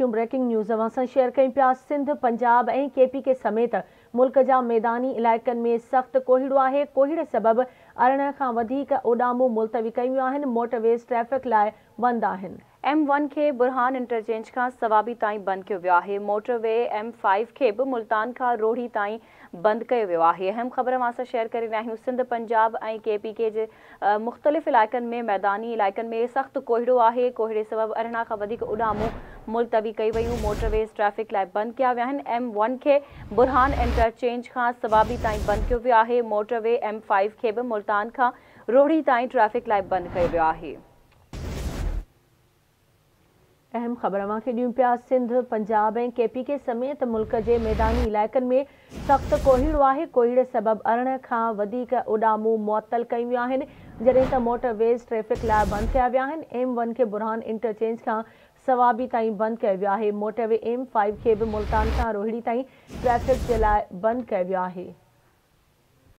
Q breaking news আবা সান share কই প্যাস Sindh Punjab এ KP কে سمیت ملک جا میدانی এলাকান মে سخت কোহিড়ু আহে কোহিড়ে سبب আরনা খান অধিক ওডামো মালতবি কইয়েন মোটরওয়ে ট্র্যাফিক লাই বন্ধ আহে एम वन खे बुरहान इंटरचेंज का सवाबी ताईं बंद कयो है मोटरवे एम फाइव के भी मुल्तान का रोड़ी ताईं बंद कयो वियो अहम ख़बर मां असां शेयर करे रहिया आहियूं सिंध पंजाब ए के पी के मुख़्तलिफ़ इलाक़ में मैदानी इलाक़ में सख्त कोहड़ो है कोहड़े सबबि अरिड़हं का उडामू मुलतवी कई व्यू मोटरवेज़ ट्रैफ़िक लाइ बंद क्या विया एम वन के बुरहान इंटरचेंज का सवाबी ताईं बंद कयो है मोटरवे एम फाइव के भी मुल्तान का रोड़ी ताईं ट्रैफ़िक लाइ बंद कयो वियो अहम ख़बर अवांखे ॾियूं पिया सिंध पंजाब ऐं पी के समेत मुल्क जे मैदानी इलाइक़नि में सख़्तु कोहिड़ो आहे कोहिड़े सबबि अरिड़हं खां वधीक उॾामूं मुअतलु कयूं वियूं आहिनि जॾहिं त मोटरवे ट्रैफ़िक लाइ बंदि कया विया आहिनि एम वन खे बुरहान इंटरचेंज खां सवाबी ताईं बंदि कया वियो आहे मोटरवे एम फाइव खे बि मुल्तान खां रोहिणी ताईं ट्रैफ़िक जे लाइ बंदि कया वियो आहे